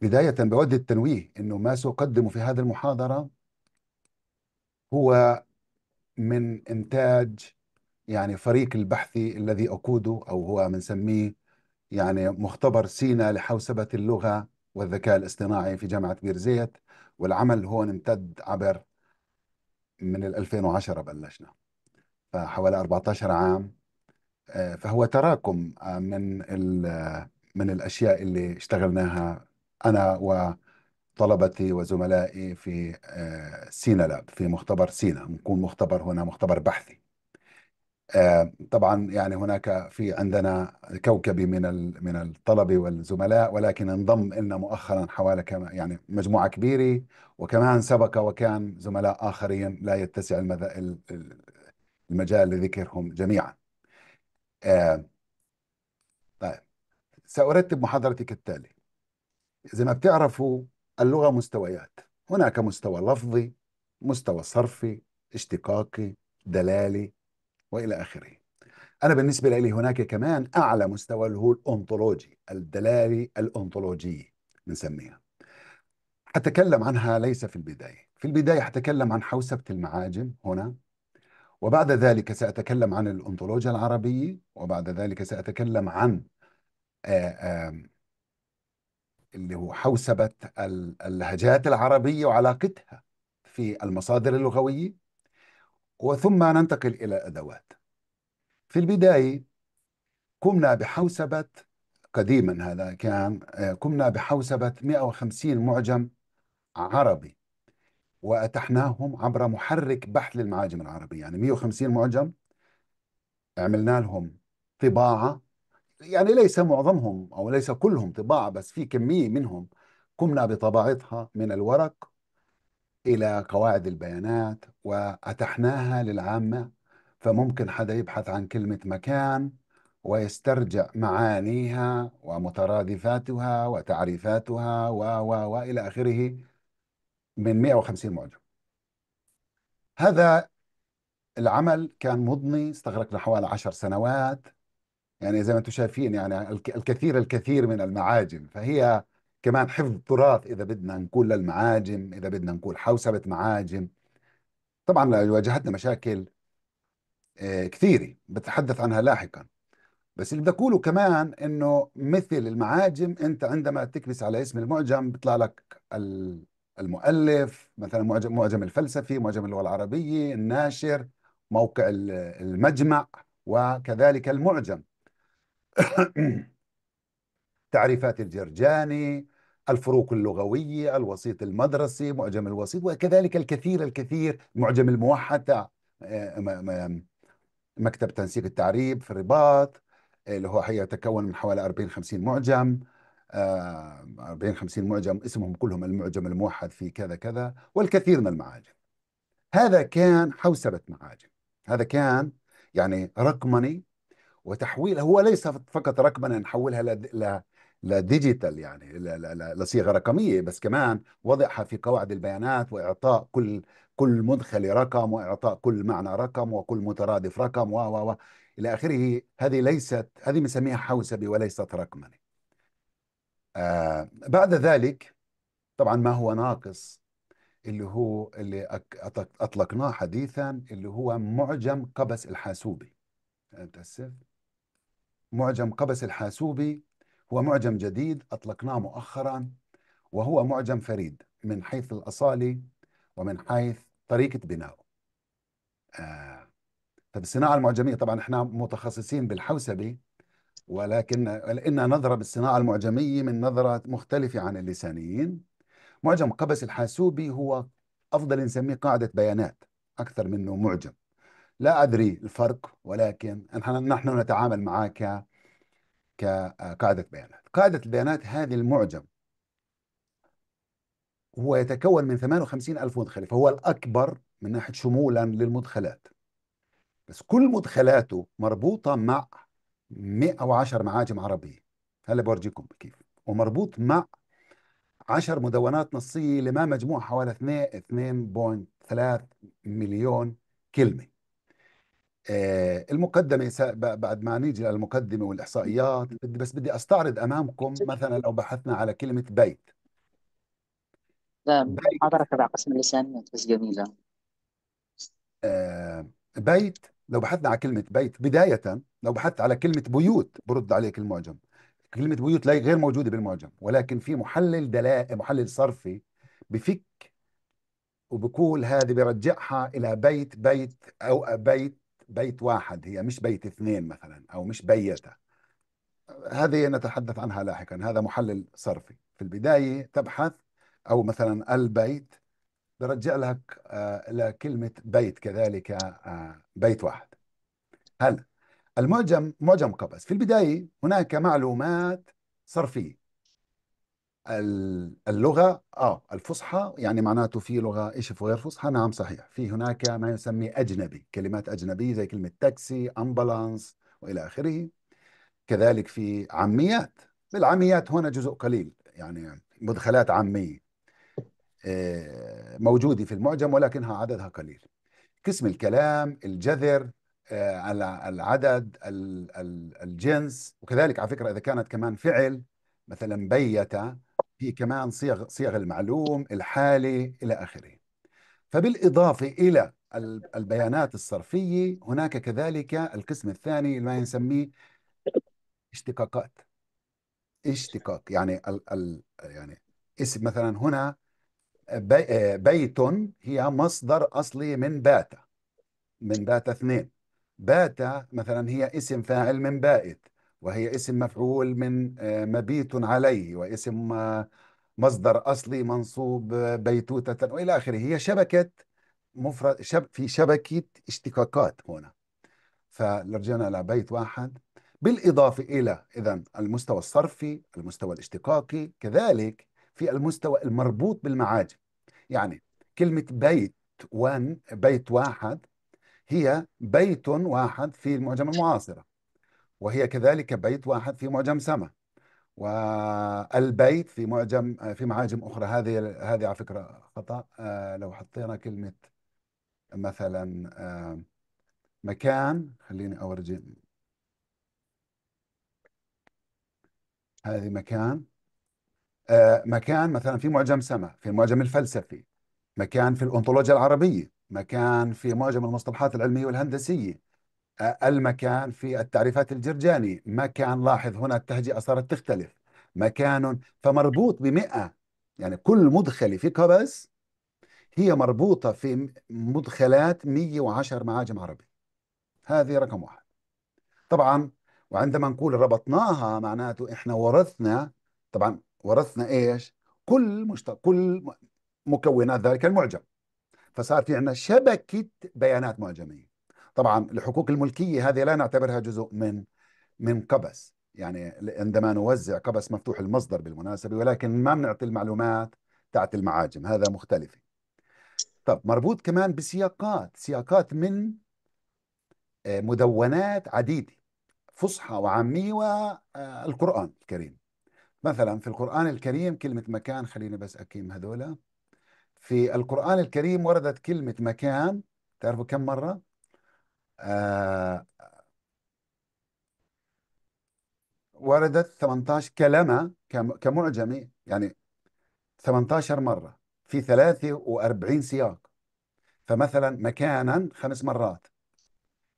بداية بود التنويه أنه ما سأقدم في هذه المحاضرة هو من إنتاج يعني فريق البحثي الذي أقوده أو هو بنسميه يعني مختبر سينا لحوسبة اللغة والذكاء الاصطناعي في جامعة بيرزيت والعمل هون امتد عبر من 2010 بلشنا فحوالي 14 عام آه، فهو تراكم آه، من آه، من الأشياء اللي اشتغلناها أنا وطلبتي وزملائي في آه، سينا لاب في مختبر سينا نكون مختبر هنا مختبر بحثي آه، طبعا يعني هناك في عندنا كوكبي من من الطلبه والزملاء ولكن انضم لنا مؤخرا حوالي كما يعني مجموعه كبيره وكمان سبق وكان زملاء اخرين لا يتسع المجال لذكرهم جميعا. آه، طيب سارتب محاضرتي كالتالي زي ما بتعرفوا اللغة مستويات هناك مستوى لفظي مستوى صرفي اشتقاقي دلالي وإلى آخره أنا بالنسبة لي هناك كمان أعلى مستوى اللي هو الأنطولوجي الدلالي الأنطولوجي بنسميها أتكلم عنها ليس في البداية في البداية أتكلم عن حوسبة المعاجم هنا وبعد ذلك سأتكلم عن الأنطولوجيا العربية وبعد ذلك سأتكلم عن آآ آه، آآ اللي هو حوسبة اللهجات العربية وعلاقتها في المصادر اللغوية وثم ننتقل إلى الأدوات في البداية قمنا بحوسبة قديما هذا كان آه، قمنا بحوسبة 150 معجم عربي وأتحناهم عبر محرك بحث للمعاجم العربية يعني 150 معجم عملنا لهم طباعة يعني ليس معظمهم أو ليس كلهم طباعة بس في كمية منهم قمنا بطباعتها من الورق إلى قواعد البيانات وأتحناها للعامة فممكن حدا يبحث عن كلمة مكان ويسترجع معانيها ومترادفاتها وتعريفاتها و و وإلى آخره من 150 معجم هذا العمل كان مضني استغرقنا حوالي 10 سنوات يعني زي ما انتم شايفين يعني الكثير الكثير من المعاجم فهي كمان حفظ تراث إذا بدنا نقول للمعاجم إذا بدنا نقول حوسبة معاجم طبعا واجهتنا مشاكل آه، كثيرة بتحدث عنها لاحقا بس اللي بدي أقوله كمان إنه مثل المعاجم أنت عندما تكبس على اسم المعجم بيطلع لك المؤلف مثلا معجم معجم الفلسفي معجم اللغة العربية الناشر موقع المجمع وكذلك المعجم تعريفات الجرجاني الفروق اللغوية الوسيط المدرسي معجم الوسيط وكذلك الكثير الكثير معجم الموحد آه، مكتب تنسيق التعريب في الرباط اللي هو يتكون من حوالي 40 50 معجم 40 آه، 50 معجم اسمهم كلهم المعجم الموحد في كذا كذا والكثير من المعاجم هذا كان حوسبة معاجم هذا كان يعني رقمني وتحويل هو ليس فقط رقما نحولها ل لديجيتال يعني لصيغه رقميه بس كمان وضعها في قواعد البيانات واعطاء كل كل مدخل رقم واعطاء كل معنى رقم وكل مترادف رقم و و الى اخره هذه ليست هذه بنسميها حوسبه وليست رقمنه. آه بعد ذلك طبعا ما هو ناقص اللي هو اللي اطلقناه حديثا اللي هو معجم قبس الحاسوبي. متاسف معجم قبس الحاسوبي هو معجم جديد أطلقناه مؤخرا وهو معجم فريد من حيث الأصالة ومن حيث طريقة بنائه فبالصناعة آه، طيب، المعجمية طبعا احنا متخصصين بالحوسبة ولكن لنا نظرة بالصناعة المعجمية من نظرة مختلفة عن اللسانيين معجم قبس الحاسوبي هو أفضل نسميه قاعدة بيانات أكثر منه معجم لا أدري الفرق ولكن نحن نتعامل معه كقاعدة بيانات قاعدة البيانات هذه المعجم هو يتكون من 58 ألف مدخل فهو الأكبر من ناحية شمولا للمدخلات بس كل مدخلاته مربوطة مع 110 معاجم عربية هلا بورجيكم كيف ومربوط مع 10 مدونات نصية لما مجموعها حوالي 2 2.3 مليون كلمة آه، المقدمه بعد ما نيجي للمقدمه والاحصائيات بدي بس بدي استعرض امامكم مثلا لو بحثنا على كلمه بيت محاضرة تبع قسم اللسانيات بس جميلة آه. آه، بيت لو بحثنا على كلمة بيت بداية لو بحثت على كلمة بيوت برد عليك المعجم كلمة بيوت لا غير موجودة بالمعجم ولكن في محلل دلائل محلل صرفي بفك وبقول هذه برجعها إلى بيت بيت أو بيت بيت واحد هي مش بيت اثنين مثلا أو مش بيتة هذه نتحدث عنها لاحقا هذا محلل صرفي في البداية تبحث أو مثلا البيت برجع لك آه، لكلمة بيت كذلك آه، بيت واحد هل المعجم معجم قبس في البداية هناك معلومات صرفية اللغة آه الفصحى يعني معناته في لغة إيش غير فصحى نعم صحيح في هناك ما يسمى أجنبي كلمات أجنبية زي كلمة تاكسي أمبلانس وإلى آخره كذلك في عاميات بالعميات هنا جزء قليل يعني مدخلات عامية آه، موجودة في المعجم ولكنها عددها قليل قسم الكلام الجذر آه، العدد الجنس وكذلك على فكرة إذا كانت كمان فعل مثلا بيت في كمان صيغ صيغ المعلوم الحالة إلى آخره فبالإضافة إلى البيانات الصرفية هناك كذلك القسم الثاني ما نسميه اشتقاقات اشتقاق يعني ال ال يعني اسم مثلا هنا بي بيت هي مصدر أصلي من بات من بات اثنين بات مثلا هي اسم فاعل من بائت وهي اسم مفعول من آه، مبيت عليه واسم آه، مصدر أصلي منصوب بيتوتة وإلى آخره هي شبكة مفرد شب في شبكة اشتقاقات هنا فرجعنا إلى بيت واحد بالإضافة إلى إذا المستوى الصرفي المستوى الاشتقاقي كذلك في المستوى المربوط بالمعاجم يعني كلمة بيت وان بيت واحد هي بيت واحد في المعجم المعاصرة وهي كذلك بيت واحد في معجم سما والبيت في معجم في معاجم أخرى هذه هذه على فكرة خطأ آه، لو حطينا كلمة مثلا آه، مكان خليني أورجي هذه مكان آه، مكان مثلا في معجم سما في المعجم الفلسفي مكان في الأنطولوجيا العربية مكان في معجم المصطلحات العلمية والهندسية المكان في التعريفات الجرجاني مكان لاحظ هنا التهجئة صارت تختلف مكان فمربوط بمئة يعني كل مدخلة في قبس هي مربوطة في مدخلات 110 معاجم عربي هذه رقم واحد طبعا وعندما نقول ربطناها معناته احنا ورثنا طبعا ورثنا ايش كل مشت... كل مكونات ذلك المعجم فصار في عندنا شبكة بيانات معجمية طبعا الحقوق الملكيه هذه لا نعتبرها جزء من من قبس يعني عندما نوزع قبس مفتوح المصدر بالمناسبه ولكن ما بنعطي المعلومات تاعت المعاجم هذا مختلف طب مربوط كمان بسياقات سياقات من آه، مدونات عديده فصحى وعاميه والقران آه، الكريم مثلا في القران الكريم كلمه مكان خليني بس اكيم هذولا في القران الكريم وردت كلمه مكان تعرفوا كم مره آه، وردت 18 كلمة كمعجمي كمعجمة يعني 18 مرة في 43 سياق فمثلا مكانا خمس مرات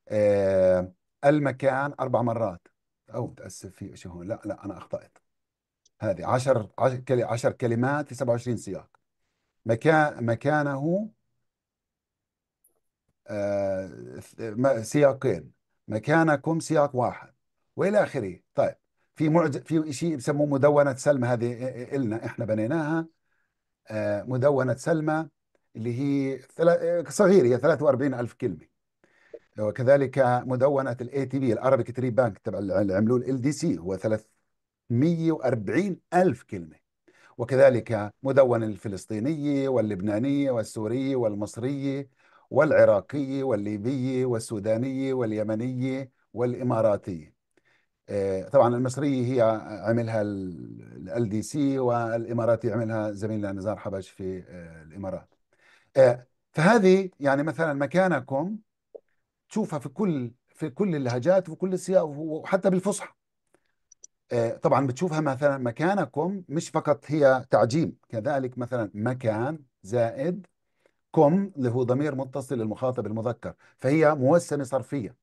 آه المكان أربع مرات أو تأسف في شيء هون لا لا أنا أخطأت هذه 10 10 كلمات في 27 سياق مكان مكانه آه، سياقين مكانكم سياق واحد والى اخره طيب في معج في شيء بسموه مدونه سلمى هذه النا احنا بنيناها آه، مدونه سلمى اللي هي صغيره هي 43 الف كلمه وكذلك مدونه الاي تي بي الارابيك تري بانك تبع اللي عملوه ال دي سي هو 340 الف كلمه وكذلك مدونه الفلسطينيه واللبنانيه والسوريه والمصريه والعراقية والليبية والسودانية واليمنية والإماراتية آه، طبعا المصرية هي عملها ال دي سي والإماراتي عملها زميلنا نزار حبش في آه، الإمارات آه، فهذه يعني مثلا مكانكم تشوفها في كل في كل اللهجات وفي كل السياق وحتى بالفصحى طبعا بتشوفها مثلا مكانكم مش فقط هي تعجيم كذلك مثلا مكان زائد كم اللي هو ضمير متصل للمخاطب المذكر فهي موسمة صرفية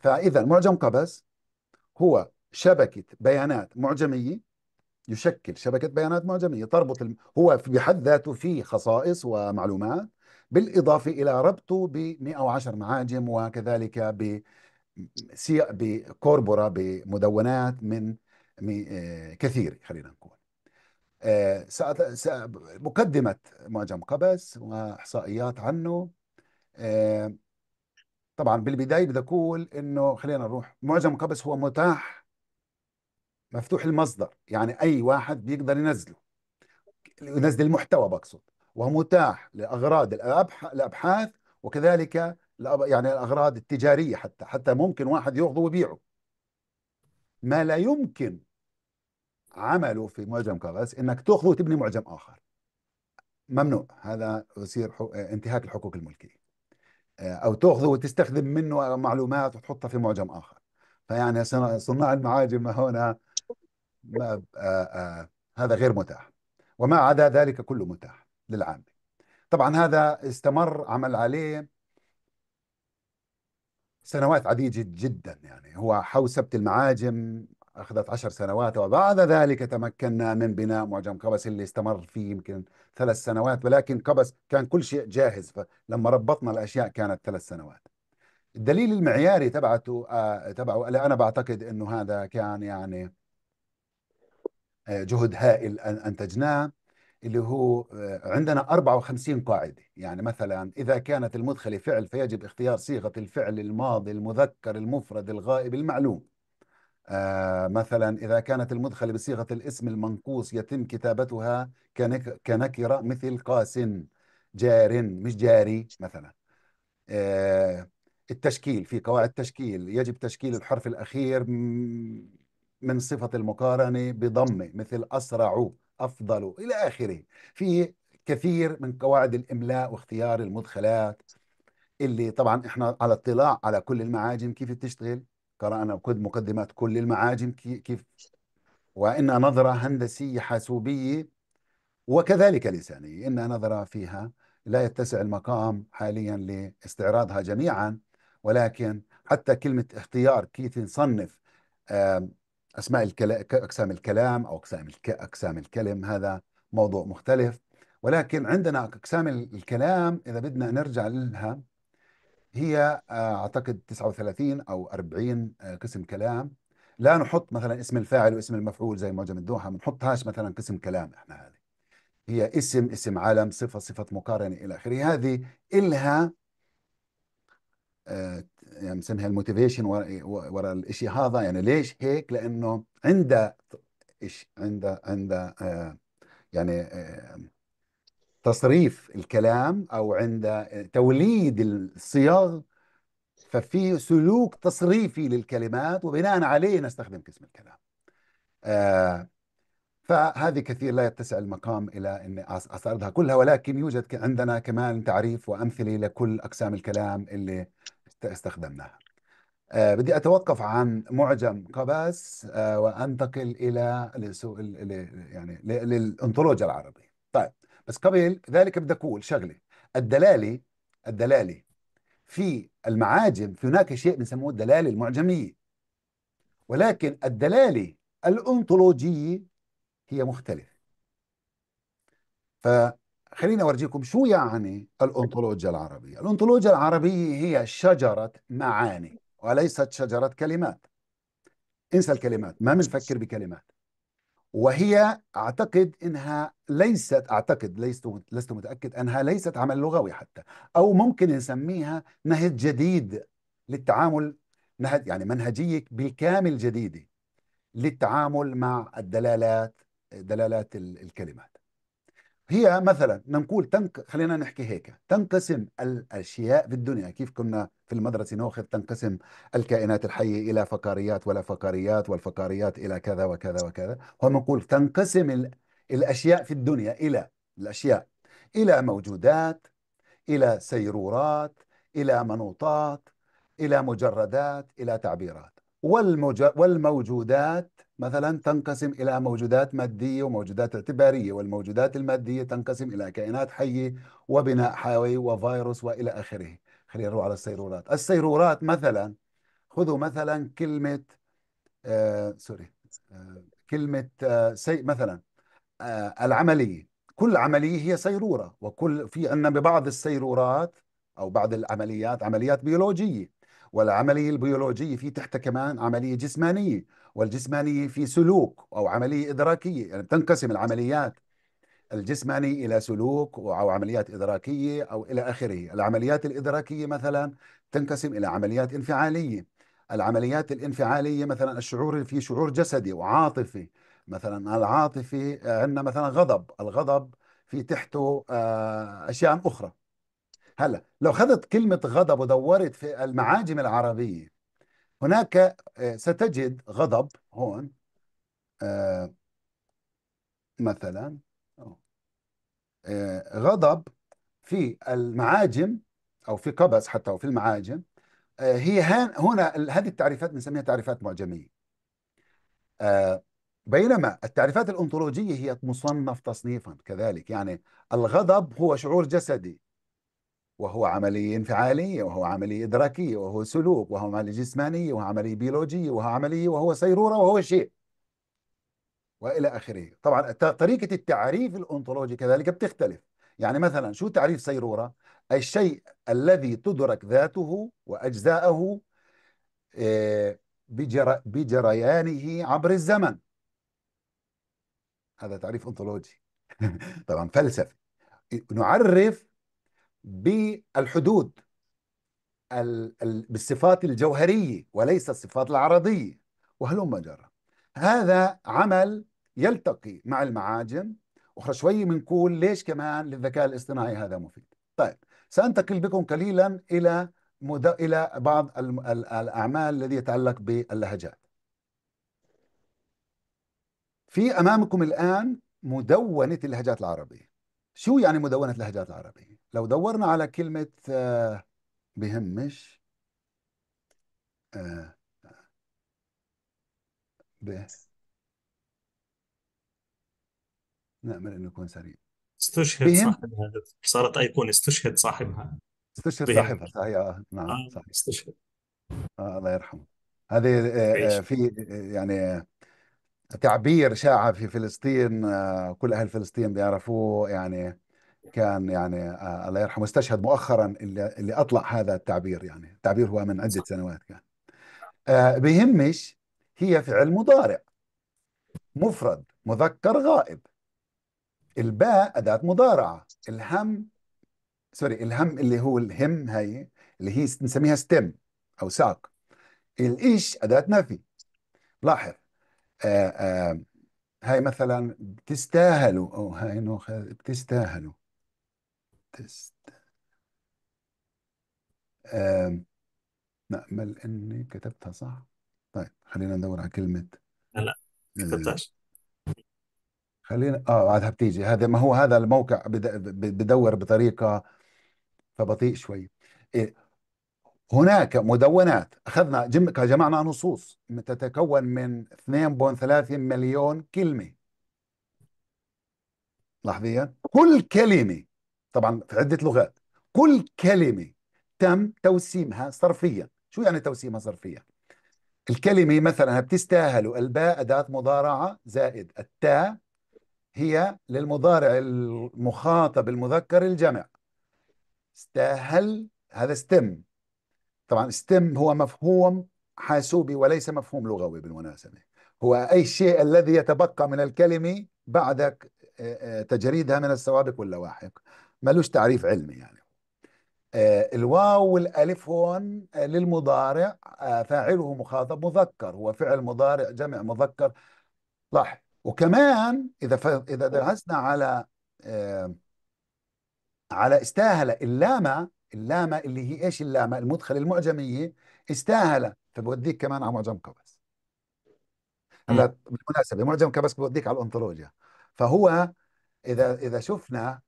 فإذا معجم قبس هو شبكة بيانات معجمية يشكل شبكة بيانات معجمية تربط الم... هو بحد ذاته فيه خصائص ومعلومات بالإضافة إلى ربطه ب 110 معاجم وكذلك ب بسي... بكوربورا بمدونات من آه، كثيرة خلينا نقول مقدمة معجم قبس وإحصائيات عنه آه، طبعا بالبداية بدي أقول إنه خلينا نروح معجم قبس هو متاح مفتوح المصدر يعني أي واحد بيقدر ينزله ينزل المحتوى بقصد ومتاح لأغراض الأبحاث وكذلك يعني الأغراض التجارية حتى حتى ممكن واحد يأخذه ويبيعه ما لا يمكن عمله في معجم كاغاس انك تاخذه وتبني معجم اخر ممنوع هذا يصير آه، انتهاك الحقوق الملكيه آه، او تاخذه وتستخدم منه آه، معلومات وتحطها في معجم اخر فيعني صناع المعاجم هنا ما هذا غير متاح وما عدا ذلك كله متاح للعامة طبعا هذا استمر عمل عليه سنوات عديدة جدا يعني هو حوسبة المعاجم أخذت عشر سنوات وبعد ذلك تمكنا من بناء معجم قبس اللي استمر فيه يمكن ثلاث سنوات ولكن قبس كان كل شيء جاهز فلما ربطنا الأشياء كانت ثلاث سنوات الدليل المعياري تبعته آه تبعه أنا بعتقد أنه هذا كان يعني آه، جهد هائل أنتجناه اللي هو آه، عندنا 54 قاعدة يعني مثلا إذا كانت المدخلة فعل فيجب اختيار صيغة الفعل الماضي المذكر المفرد الغائب المعلوم آه، مثلا إذا كانت المدخلة بصيغة الاسم المنقوص يتم كتابتها كنك كنكرة مثل قاس جار مش جاري مثلا آه، التشكيل في قواعد تشكيل يجب تشكيل الحرف الأخير من صفة المقارنة بضمة مثل أسرع أفضل إلى آخره في كثير من قواعد الإملاء واختيار المدخلات اللي طبعا إحنا على اطلاع على كل المعاجم كيف بتشتغل قرأنا مقدمات كل المعاجم كيف وإنها نظرة هندسية حاسوبية وكذلك لسانية إنها نظرة فيها لا يتسع المقام حاليا لاستعراضها جميعا ولكن حتى كلمة اختيار كيف نصنف أسماء الكلا... أقسام الكلام أو أقسام أقسام الكلم هذا موضوع مختلف ولكن عندنا أقسام الكلام إذا بدنا نرجع لها هي آه، اعتقد 39 او 40 آه، قسم كلام لا نحط مثلا اسم الفاعل واسم المفعول زي معجم الدوحه ما نحطهاش مثلا قسم كلام احنا هذه هي اسم اسم علم صفه صفه مقارنه الى اخره هذه الها آه، يعني بنسميها الموتيفيشن ورا, ورا الشيء هذا يعني ليش هيك لانه عند ايش عند عند يعني تصريف الكلام او عند توليد الصيغ ففي سلوك تصريفي للكلمات وبناء عليه نستخدم قسم الكلام آه، فهذه كثير لا يتسع المقام الى ان اسردها كلها ولكن يوجد عندنا كمان تعريف وامثله لكل اقسام الكلام اللي استخدمناها. آه، بدي اتوقف عن معجم قباس آه، وانتقل الى يعني للانثولوجيا العربيه. طيب بس قبل ذلك بدي أقول شغلة الدلالة الدلالة في المعاجم في هناك شيء بنسموه الدلالة المعجمية ولكن الدلالة الأنطولوجية هي مختلفة فخليني أورجيكم شو يعني الأنطولوجيا العربية الأنطولوجيا العربية هي شجرة معاني وليست شجرة كلمات انسى الكلمات ما بنفكر بكلمات وهي اعتقد انها ليست اعتقد ليست لست متاكد انها ليست عمل لغوي حتى او ممكن نسميها نهج جديد للتعامل نهج يعني منهجيه بالكامل جديده للتعامل مع الدلالات دلالات الكلمات هي مثلا نقول تنك خلينا نحكي هيك تنقسم الاشياء في الدنيا كيف كنا في المدرسه ناخذ تنقسم الكائنات الحيه الى فقاريات ولا فقاريات والفقاريات الى كذا وكذا وكذا هون نقول تنقسم الاشياء في الدنيا الى الاشياء الى موجودات الى سيرورات الى منوطات الى مجردات الى تعبيرات والمج... والموجودات مثلا تنقسم إلى موجودات مادية وموجودات اعتبارية والموجودات المادية تنقسم إلى كائنات حية وبناء حيوي وفيروس وإلى آخره خلينا نروح على السيرورات السيرورات مثلا خذوا مثلا كلمة آه سوري آه كلمة آه سي مثلا آه العملية كل عملية هي سيرورة وكل في عندنا ببعض السيرورات أو بعض العمليات عمليات بيولوجية والعملية البيولوجية في تحتها كمان عملية جسمانية والجسمانية في سلوك أو عملية إدراكية يعني تنقسم العمليات الجسماني إلى سلوك أو عمليات إدراكية أو إلى آخره العمليات الإدراكية مثلا تنقسم إلى عمليات انفعالية العمليات الانفعالية مثلا الشعور في شعور جسدي وعاطفي مثلا العاطفي عندنا مثلا غضب الغضب في تحته آه، أشياء أخرى هلا لو أخذت كلمة غضب ودورت في المعاجم العربية هناك آه، ستجد غضب هون آه، مثلا آه، غضب في المعاجم او في قبس حتى وفي المعاجم هي هنا هذه التعريفات بنسميها تعريفات معجميه بينما التعريفات الأنطولوجية هي مصنف تصنيفا كذلك يعني الغضب هو شعور جسدي وهو عملية انفعالية وهو عملية إدراكية وهو سلوك وهو عملية جسمانية وهو عملية بيولوجية وهو عملية وهو سيرورة وهو شيء وإلى آخره طبعا طريقة التعريف الأنطولوجي كذلك بتختلف يعني مثلا شو تعريف سيرورة؟ الشيء الذي تدرك ذاته وأجزاءه آه، بجريانه عبر الزمن هذا تعريف أنطولوجي طبعا فلسفي نعرف بالحدود بالصفات الجوهرية وليس الصفات العرضية وهلم جرى هذا عمل يلتقي مع المعاجم وأخرى شوي بنقول ليش كمان للذكاء الاصطناعي هذا مفيد طيب سأنتقل بكم قليلا إلى مد... إلى بعض الأعمال الذي يتعلق باللهجات في أمامكم الآن مدونة اللهجات العربية شو يعني مدونة لهجات العربية؟ لو دورنا على كلمة آه، بهمش به آه، نأمل أن يكون سريع استشهد بهم صاحبها صارت أيقونة استشهد صاحبها استشهد صاحبها صحيح آه، نعم آه صحيح استشهد آه الله يرحمه هذه آه،, آه، في آه، يعني تعبير شاع في فلسطين آه، كل أهل فلسطين بيعرفوه يعني كان يعني آه، الله يرحمه استشهد مؤخرا اللي, اللي اطلع هذا التعبير يعني التعبير هو من عدة سنوات كان آه، بهمش هي فعل مضارع مفرد مذكر غائب الباء أداة مضارعة الهم سوري الهم اللي هو الهم هي اللي هي نسميها ستيم أو ساق الإيش أداة نفي لاحظ آه، آه، هاي مثلا بتستاهلوا أو هاي نوخ بتستاهلوا تست آه نأمل إني كتبتها صح طيب خلينا ندور على كلمة لا آه 16 خلينا آه بعدها بتيجي هذا ما هو هذا الموقع بدور بطريقة فبطيء شوي إيه، هناك مدونات أخذنا جم... جمعنا نصوص تتكون من 2.3 مليون كلمة لحظيا كل كلمة طبعا في عدة لغات كل كلمة تم توسيمها صرفيا شو يعني توسيمها صرفيا؟ الكلمة مثلا بتستاهل الباء أداة مضارعة زائد التاء هي للمضارع المخاطب المذكر الجمع استاهل هذا استم طبعا ستيم هو مفهوم حاسوبي وليس مفهوم لغوي بالمناسبة هو أي شيء الذي يتبقى من الكلمة بعد آه، آه، تجريدها من السوابق واللواحق ملوش تعريف علمي يعني آه، الواو والالف هون للمضارع فاعله مخاطب مذكر هو فعل مضارع جمع مذكر صح وكمان اذا ف... اذا درسنا على على استاهل اللامه اللامة اللي هي إيش اللامة المدخل المعجمية استاهل فبوديك كمان على معجم كبس هلا بالمناسبة معجم كبس بوديك على الأنطولوجيا فهو إذا إذا شفنا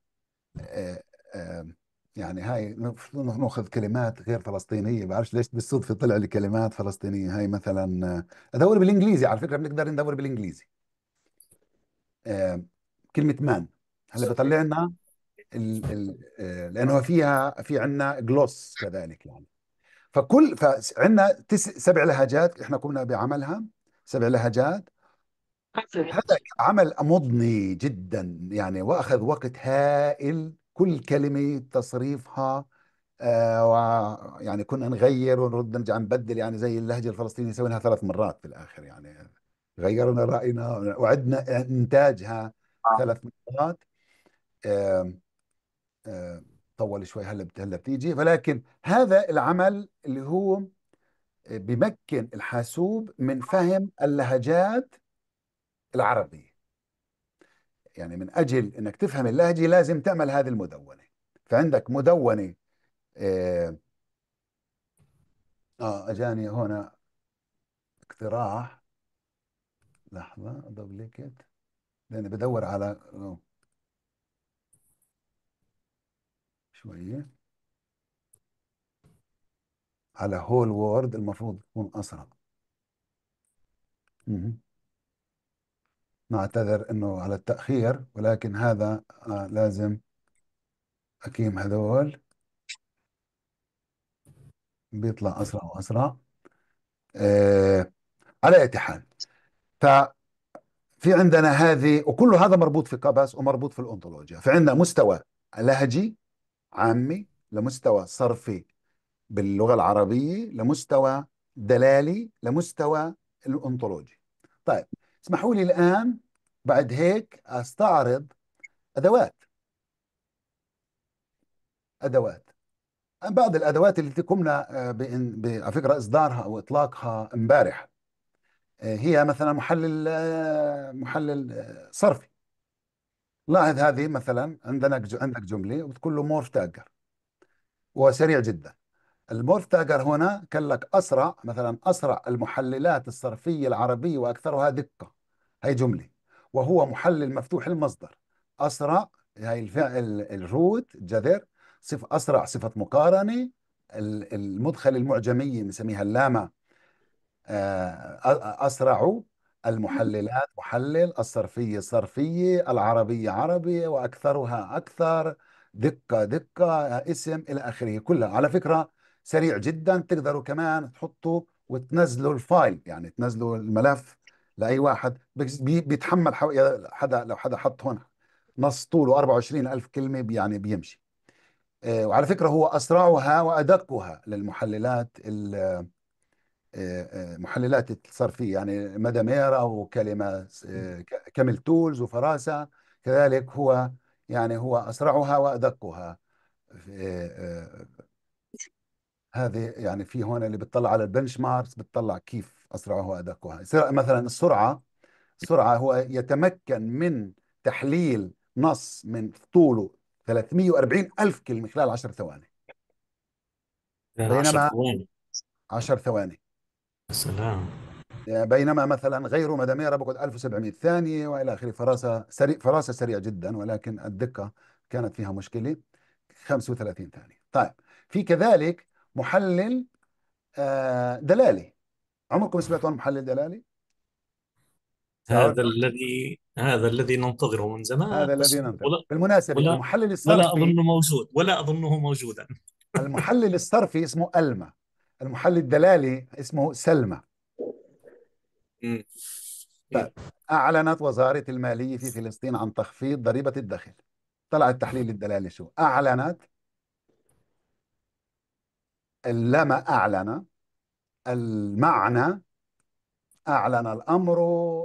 آآ آه، آآ آه، يعني هاي ناخذ كلمات غير فلسطينيه بعرفش ليش بالصدفه طلع لي كلمات فلسطينيه هاي مثلا آه، ادور بالانجليزي على فكره بنقدر ندور بالانجليزي كلمه مان هلا بطلع لنا آه، لانه فيها في عندنا جلوس كذلك يعني فكل فعندنا سبع لهجات احنا قمنا بعملها سبع لهجات هذا عمل مضني جدا يعني واخذ وقت هائل كل كلمه تصريفها آه ويعني كنا نغير ونرد نرجع نبدل يعني زي اللهجه الفلسطينيه سويناها ثلاث مرات في الاخر يعني غيرنا راينا وعدنا انتاجها آه. ثلاث مرات آه طول شوي هلا هلا بتيجي ولكن هذا العمل اللي هو بمكن الحاسوب من فهم اللهجات العربية يعني من أجل أنك تفهم اللهجة لازم تعمل هذه المدونة فعندك مدونة آه, آه، أجاني هنا اقتراح لحظة دبليكت لأني بدور على آه. شوية على هول وورد المفروض تكون أسرع مه. نعتذر أنه على التأخير ولكن هذا آه لازم اكيم هذول بيطلع أسرع وأسرع آه على أي حال في عندنا هذه وكل هذا مربوط في قبس ومربوط في الأنطولوجيا فعندنا مستوى لهجي عامي لمستوى صرفي باللغة العربية لمستوى دلالي لمستوى الأنطولوجي طيب اسمحوا لي الآن بعد هيك أستعرض أدوات أدوات بعض الأدوات التي قمنا آه، على فكرة إصدارها أو إطلاقها امبارح آه، هي مثلا محلل آه، محلل صرفي لاحظ هذه مثلا عندنا عندك جمله وبتقول له مورف تاجر وسريع جدا المورف تاجر هنا قال لك اسرع مثلا اسرع المحللات الصرفيه العربيه واكثرها دقه هي جمله وهو محلل مفتوح المصدر اسرع هي الفعل الروت جذر صف اسرع صفه مقارنه المدخل المعجميه بنسميها اللامه آه، اسرع المحللات محلل الصرفية صرفية العربية عربية وأكثرها أكثر دقة دقة اسم إلى آخره كلها على فكرة سريع جدا تقدروا كمان تحطوا وتنزلوا الفايل يعني تنزلوا الملف لأي واحد بيتحمل حدا لو حدا حط هون نص طوله 24 ألف كلمة يعني بيمشي آه، وعلى فكرة هو أسرعها وأدقها للمحللات آه، آه، محللات التصرفيه يعني ميرا وكلمه آه، كامل تولز وفراسه كذلك هو يعني هو اسرعها وادقها هذه يعني في هون اللي بتطلع على البنش ماركس بتطلع كيف اسرعها وادقها مثلا السرعه السرعه هو يتمكن من تحليل نص من طوله 340 ألف كلمة خلال 10 ثواني يعني بينما 10 ثواني 10 ثواني سلام بينما مثلا غيره مداميرة بقعد 1700 ثانية وإلى آخره فراسة سريع فراسة سريع جدا ولكن الدقة كانت فيها مشكلة 35 ثانية طيب في كذلك محلل آه، دلالي عمركم سمعتوا عن محلل دلالي؟ هذا الذي هذا الذي ننتظره من زمان هذا الذي ننتظره ولا بالمناسبة ولا المحلل الصرفي ولا أظنه موجود ولا أظنه موجودا المحلل الصرفي اسمه ألما المحل الدلالي اسمه سلمى أعلنت وزارة المالية في فلسطين عن تخفيض ضريبة الدخل طلع التحليل الدلالي شو أعلنت لما أعلن المعنى أعلن الأمر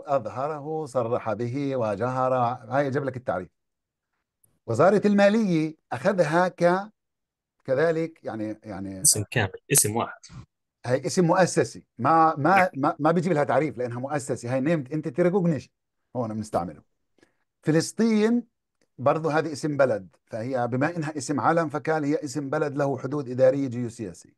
أظهره صرح به وجهر هاي جاب لك التعريف وزارة المالية أخذها ك كذلك يعني يعني اسم كامل اسم واحد هي اسم مؤسسي ما ما نعم. ما, ما بيجيب لها تعريف لانها مؤسسه هي نيمد انت ريكوجنيشن هون بنستعمله فلسطين برضه هذه اسم بلد فهي بما انها اسم علم فكان هي اسم بلد له حدود اداريه جيوسياسي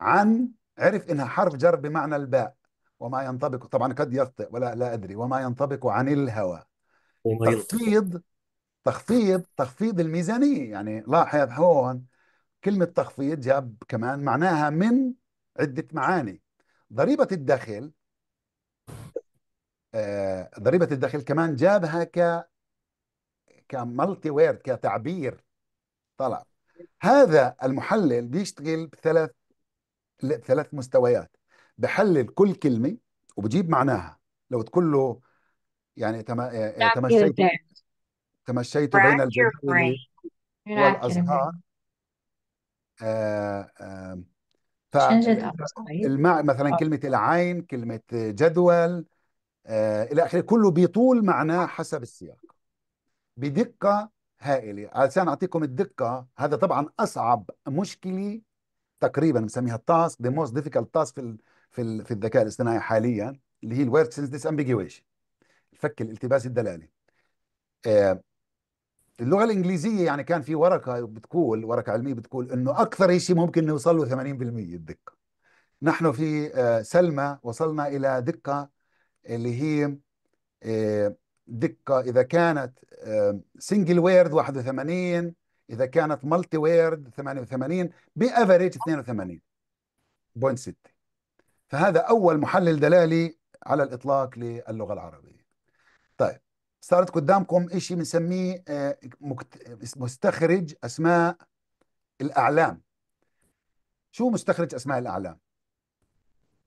عن عرف انها حرف جر بمعنى الباء وما ينطبق طبعا قد يخطئ ولا لا ادري وما ينطبق عن الهوى تخفيض تخفيض تخفيض الميزانيه يعني لاحظ هون كلمة تخفيض جاب كمان معناها من عدة معاني ضريبة الدخل آه، ضريبة الدخل كمان جابها ك كمالتي ويرد كتعبير طلع هذا المحلل بيشتغل بثلاث ثلاث مستويات بحلل كل كلمة وبجيب معناها لو تقول له يعني تم... آه، تمشيت تمشيت بين البديل والأزهار آه آه تنجد فالمع مثلا آه. كلمة العين كلمة جدول آه، إلى آخره كله بيطول معناه حسب السياق بدقة هائلة علشان أعطيكم الدقة هذا طبعا أصعب مشكلة تقريبا بنسميها التاسك ذا موست ديفيكالت تاسك في في في الذكاء الاصطناعي حاليا اللي هي سينس ديس امبيجويشن الفك الالتباس الدلالي آه اللغه الانجليزيه يعني كان في ورقه بتقول ورقه علميه بتقول انه اكثر شيء ممكن نوصل له 80% الدقه نحن في آه، سلمى وصلنا الى دقه اللي هي آه، دقه اذا كانت سنجل ويرد 81 اذا كانت مالتي ويرد 88 بافريج 82.6 فهذا اول محلل دلالي على الاطلاق للغه العربيه صارت قدامكم شيء بنسميه آه، مستخرج اسماء الاعلام شو مستخرج اسماء الاعلام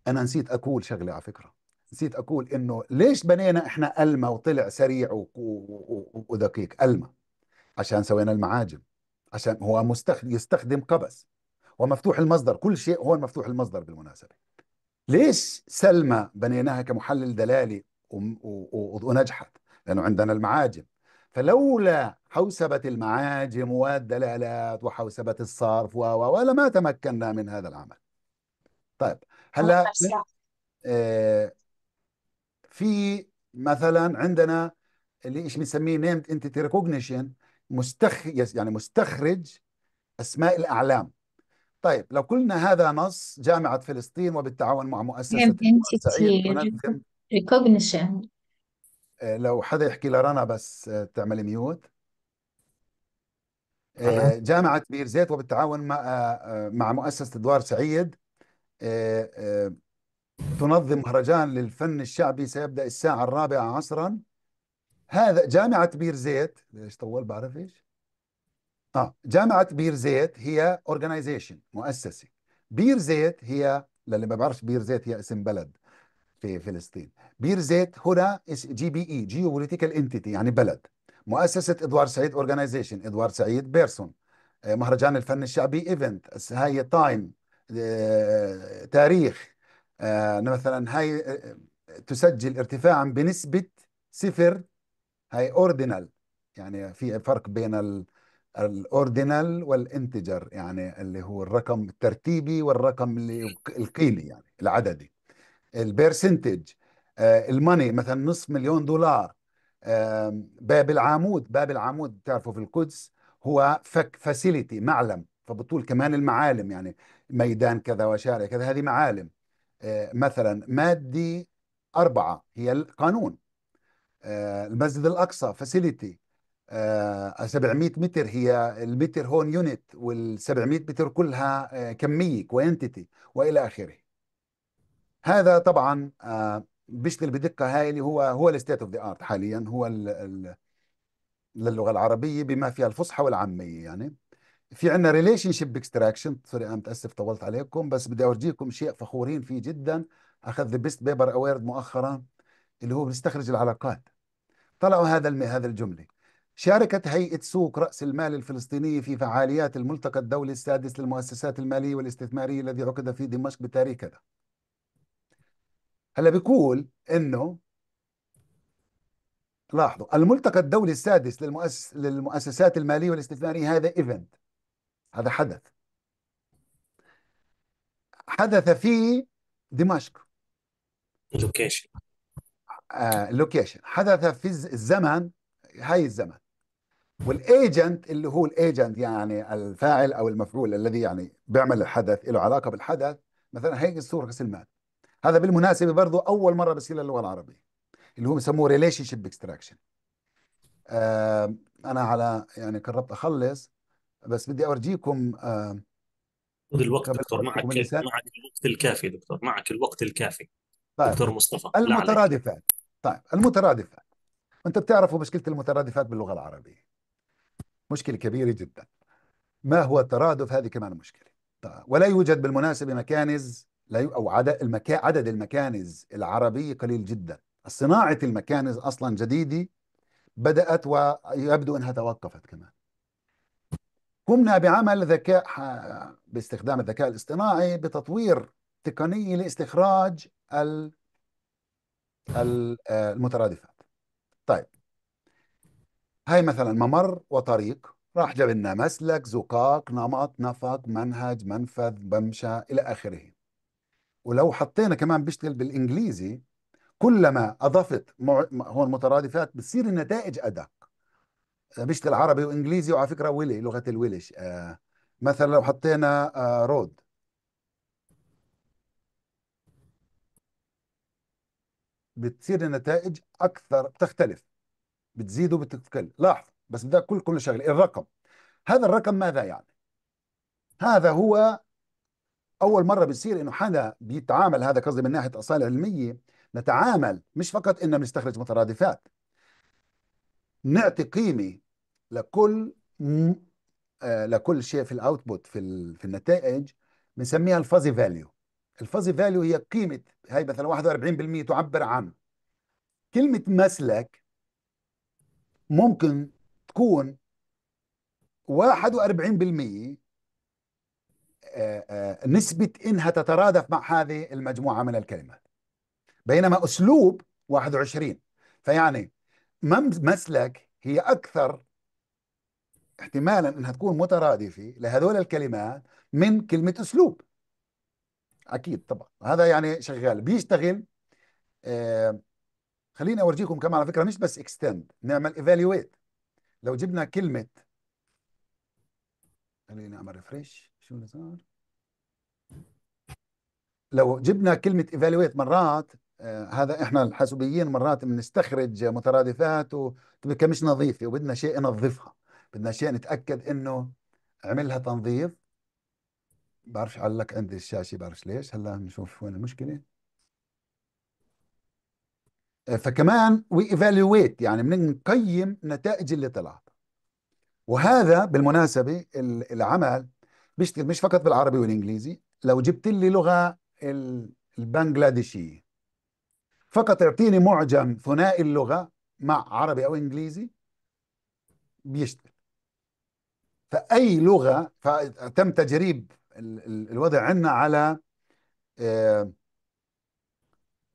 انا نسيت اقول شغله على فكره نسيت اقول انه ليش بنينا احنا الما وطلع سريع ودقيق الما عشان سوينا المعاجم عشان هو مستخدم يستخدم قبس ومفتوح المصدر كل شيء هون مفتوح المصدر بالمناسبه ليش سلمى بنيناها كمحلل دلالي ونجحت لأنه عندنا المعاجم فلولا حوسبة المعاجم والدلالات وحوسبة الصرف و و لما تمكنا من هذا العمل طيب هلا آه، في مثلا عندنا اللي ايش بنسميه نيمت انتيتي ريكوجنيشن مستخ يعني مستخرج اسماء الاعلام طيب لو قلنا هذا نص جامعة فلسطين وبالتعاون مع مؤسسة السعيد انتيتي ريكوجنيشن آه، لو حدا يحكي لرنا بس آه، تعملي ميوت آه، جامعة بير زيت وبالتعاون مع مع مؤسسة أدوار سعيد تنظم مهرجان للفن الشعبي سيبدأ الساعة الرابعة عصرا هذا جامعة بير زيت ليش طول بعرف ايش اه جامعة بير زيت هي اورجنايزيشن مؤسسة بير زيت هي للي ما بيعرفش بير زيت هي اسم بلد في فلسطين بير زيت هنا جي بي اي جيوبوليتيكال انتيتي يعني بلد مؤسسة إدوار سعيد أورجنايزيشن إدوار سعيد بيرسون آه، مهرجان الفن الشعبي إيفنت هاي تايم آه، تاريخ آه، مثلا هاي تسجل ارتفاعا بنسبة صفر هاي اوردينال يعني في فرق بين الاوردينال والانتجر يعني اللي هو الرقم الترتيبي والرقم القيلي يعني العددي البيرسنتج آه، الماني مثلا نصف مليون دولار باب العمود باب العمود بتعرفوا في القدس هو فك فاسيلتي معلم فبطول كمان المعالم يعني ميدان كذا وشارع كذا هذه معالم آه، مثلا مادي أربعة هي القانون آه، المسجد الأقصى فاسيلتي 700 متر هي المتر هون يونت وال 700 متر كلها كمية كوانتيتي وإلى آخره هذا طبعا آه، بيشتغل بدقه هائله هو هو الستيت اوف ذا ارت حاليا هو ال للغه العربيه بما فيها الفصحى والعاميه يعني في عندنا ريليشن شيب اكستراكشن سوري انا متاسف طولت عليكم بس بدي اورجيكم شيء فخورين فيه جدا اخذ ذا بيست بيبر اويرد مؤخرا اللي هو بنستخرج العلاقات طلعوا هذا الم... هذا الجمله شاركت هيئة سوق رأس المال الفلسطينية في فعاليات الملتقى الدولي السادس للمؤسسات المالية والاستثمارية الذي عقد في دمشق بتاريخ كذا هلا بيقول انه لاحظوا الملتقى الدولي السادس للمؤسس للمؤسسات الماليه والاستثماريه هذا ايفنت هذا حدث حدث في دمشق لوكيشن آه لوكيشن حدث في الزمن هاي الزمن والايجنت اللي هو الايجنت يعني الفاعل او المفعول الذي يعني بيعمل الحدث له علاقه بالحدث مثلا هي الصوره المال هذا بالمناسبه برضه اول مره بصير للغه العربيه اللي هو بسموه ريليشن شيب اكستراكشن انا على يعني قربت اخلص بس بدي اورجيكم آه، خذ الوقت دكتور معك معك الوقت الكافي دكتور معك الوقت الكافي طيب. دكتور مصطفى المترادفات طيب المترادفات انت بتعرفوا مشكله المترادفات باللغه العربيه مشكله كبيره جدا ما هو الترادف هذه كمان مشكله طيب. ولا يوجد بالمناسبه مكانز لا ي... او عدد المكا... عدد المكانز العربيه قليل جدا صناعه المكانز اصلا جديده بدات ويبدو انها توقفت كمان قمنا بعمل ذكاء باستخدام الذكاء الاصطناعي بتطوير تقنيه لاستخراج ال... آه، المترادفات طيب هاي مثلا ممر وطريق راح جبنا مسلك زقاق نمط نفق منهج منفذ بمشى الى اخره ولو حطينا كمان بيشتغل بالانجليزي كلما اضفت هون مترادفات بتصير النتائج ادق آه، بيشتغل عربي وانجليزي وعلى فكره ويلي لغه الويلش آه، مثلا لو حطينا آه، رود بتصير النتائج اكثر بتختلف بتزيد وبتقل لاحظ بس بدك كل كل شغله الرقم هذا الرقم ماذا يعني هذا هو اول مره بيصير انه حدا بيتعامل هذا قصدي من ناحيه اصالة علميه نتعامل مش فقط اننا بنستخرج مترادفات نعطي قيمه لكل م... آه لكل شيء في الاوتبوت في ال... في النتائج بنسميها الفازي فاليو الفازي فاليو هي قيمه هي مثلا 41% تعبر عن كلمه مسلك ممكن تكون 41% آه، آه، نسبة إنها تترادف مع هذه المجموعة من الكلمات بينما أسلوب 21 فيعني مسلك هي أكثر احتمالا انها تكون مترادفه لهذول الكلمات من كلمه اسلوب اكيد طبعا هذا يعني شغال بيشتغل آه خليني اورجيكم كمان على فكره مش بس اكستند نعمل ايفالويت لو جبنا كلمه خليني اعمل ريفريش شو اللي صار لو جبنا كلمة evaluate مرات آه، هذا احنا الحاسوبيين مرات بنستخرج مترادفات وتبقى مش نظيفة وبدنا شيء ننظفها بدنا شيء نتأكد انه عملها تنظيف بعرفش علق عندي الشاشة بعرفش ليش هلا بنشوف وين المشكلة آه، فكمان وي ايفالويت يعني بنقيم النتائج اللي طلعت وهذا بالمناسبة العمل بيشتغل مش فقط بالعربي والانجليزي لو جبت لي لغه البنغلاديشيه فقط اعطيني معجم ثنائي اللغه مع عربي او انجليزي بيشتغل فاي لغه فتم تجريب الوضع عندنا على آه،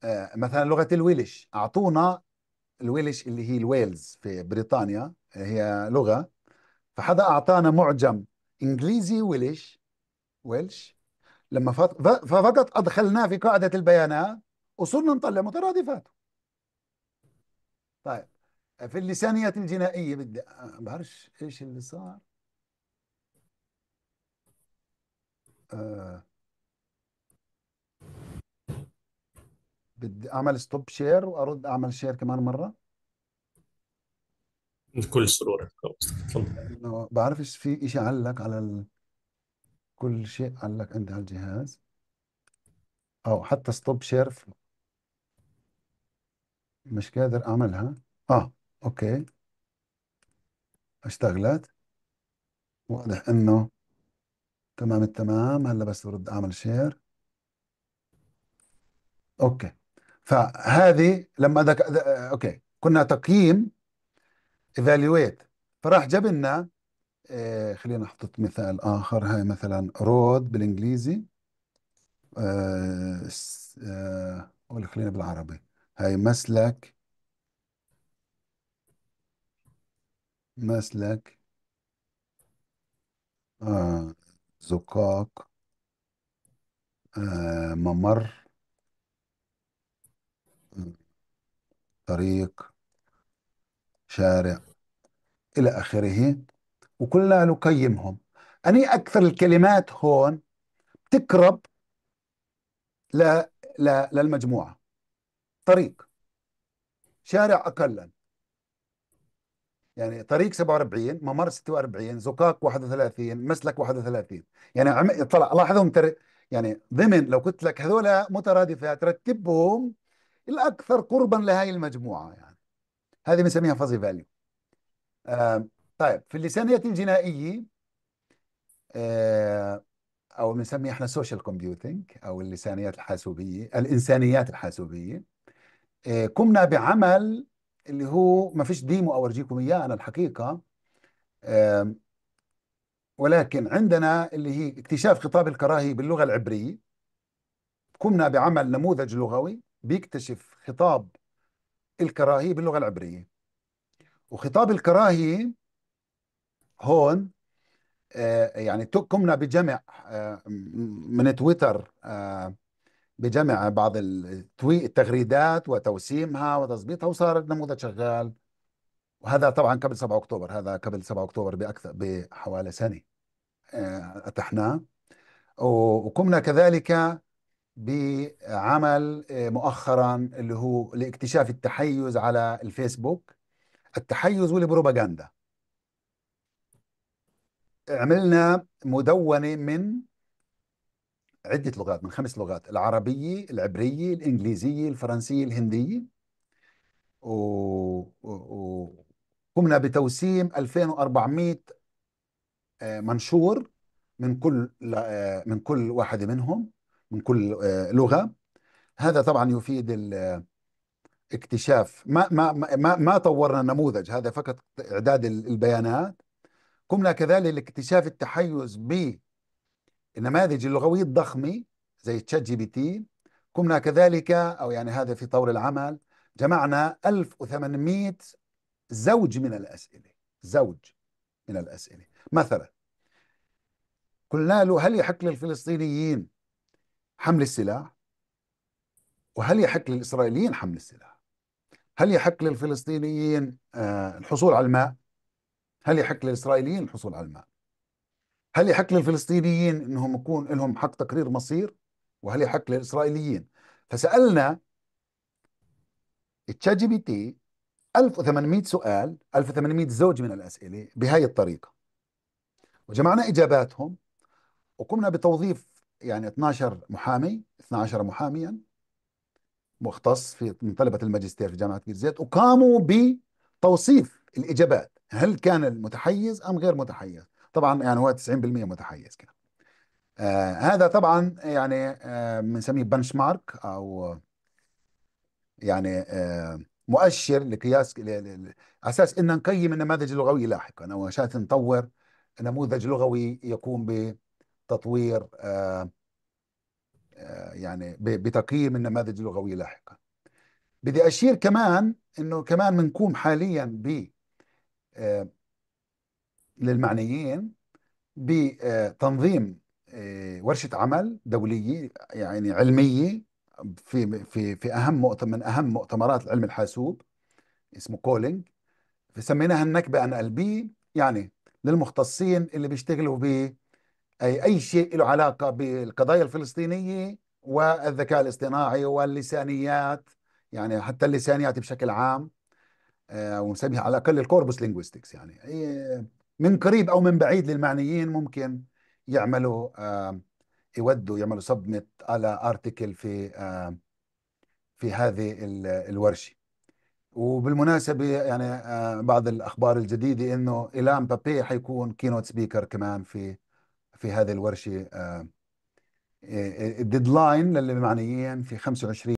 آه، مثلا لغه الويلش اعطونا الويلش اللي هي الويلز في بريطانيا هي لغه فحدا اعطانا معجم انجليزي ويلش ويلش لما فقط ادخلناه في قاعده البيانات وصرنا نطلع مترادفات طيب في اللسانيات الجنائيه بدي ما بعرفش ايش اللي صار آه. بدي اعمل ستوب شير وارد اعمل شير كمان مره بكل سرور تفضل بعرف إيش في إشي علق على ال... كل شيء علق عندي على الجهاز أو حتى ستوب شير مش قادر أعملها آه أوكي اشتغلت واضح إنه تمام التمام هلا بس برد أعمل شير أوكي فهذه لما ذك... أوكي كنا تقييم ايفالويت فراح جاب لنا آه، خلينا نحط مثال اخر هاي مثلا رود بالانجليزي آه آه ولا خلينا بالعربي هاي مسلك مسلك آه زقاق آه ممر آه، طريق شارع إلى آخره وكلنا نقيمهم أني أكثر الكلمات هون تقرب ل... ل... للمجموعة طريق شارع أقلا يعني طريق 47 ممر 46 زقاق 31 مسلك 31 يعني عم... طلع لاحظهم تر... يعني ضمن لو قلت لك هذول مترادفات رتبهم الأكثر قربا لهي المجموعة يعني هذه بنسميها فازي فاليو آه طيب في اللسانيات الجنائية آه أو بنسميها احنا سوشيال كومبيوتينج أو اللسانيات الحاسوبية الإنسانيات الحاسوبية آه قمنا بعمل اللي هو ما فيش ديمو اورجيكم إياه أنا الحقيقة آه ولكن عندنا اللي هي اكتشاف خطاب الكراهية باللغة العبرية قمنا بعمل نموذج لغوي بيكتشف خطاب الكراهية باللغة العبرية وخطاب الكراهية هون آه، يعني قمنا بجمع آه، من تويتر آه، بجمع بعض التغريدات وتوسيمها وتظبيطها وصار النموذج شغال وهذا طبعا قبل 7 اكتوبر هذا قبل 7 اكتوبر باكثر بحوالي سنه اتحناه وقمنا كذلك بعمل آه، مؤخرا اللي هو لاكتشاف التحيز على الفيسبوك التحيز والبروباغندا عملنا مدونة من عدة لغات من خمس لغات العربية العبرية الإنجليزية الفرنسية الهندية وقمنا و... و... بتوسيم 2400 آه، منشور من كل آه، من كل واحدة منهم من كل آه، لغه هذا طبعا يفيد آه، اكتشاف ما ما ما ما طورنا نموذج هذا فقط اعداد البيانات قمنا كذلك لاكتشاف التحيز النماذج اللغويه الضخمه زي تشات جي بي تي قمنا كذلك او يعني هذا في طور العمل جمعنا 1800 زوج من الاسئله زوج من الاسئله مثلا قلنا له هل يحق للفلسطينيين حمل السلاح وهل يحق للإسرائيليين حمل السلاح هل يحق للفلسطينيين آه، الحصول على الماء هل يحق للإسرائيليين الحصول على الماء هل يحق للفلسطينيين أنهم يكون لهم حق تقرير مصير وهل يحق للإسرائيليين فسألنا تشات جي بي تي 1800 سؤال 1800 زوج من الأسئلة بهذه الطريقة وجمعنا إجاباتهم وقمنا بتوظيف يعني 12 محامي 12 محاميا مختص في من طلبة الماجستير في جامعة بير زيت وقاموا بتوصيف الإجابات هل كان المتحيز أم غير متحيز طبعا يعني هو 90% متحيز كان آه هذا طبعا يعني آه، بنسميه آه بنش مارك أو يعني آه مؤشر لقياس على اساس ان نقيم النماذج اللغويه لاحقا او عشان نطور نموذج لغوي يقوم تطوير آه، آه، يعني بتقييم النماذج اللغوية لاحقا بدي أشير كمان أنه كمان بنقوم حاليا ب آه، للمعنيين بتنظيم ورشة عمل دولية يعني علمية في في في أهم مؤتمر من أهم مؤتمرات العلم الحاسوب اسمه كولينج فسميناها النكبة عن قلبي يعني للمختصين اللي بيشتغلوا أي أي شيء له علاقة بالقضايا الفلسطينية والذكاء الاصطناعي واللسانيات يعني حتى اللسانيات بشكل عام آه، ونسميها على الأقل الكوربوس لينغويستكس يعني إيه، من قريب أو من بعيد للمعنيين ممكن يعملوا آه، يودوا يعملوا سبمت على ارتكل في آه، في هذه الورشه وبالمناسبة يعني بعض الأخبار الجديدة إنه إيلان بابي حيكون كينوت سبيكر كمان في في هذه الورشه الديدلاين آه، آه، آه، للمعنيين في 25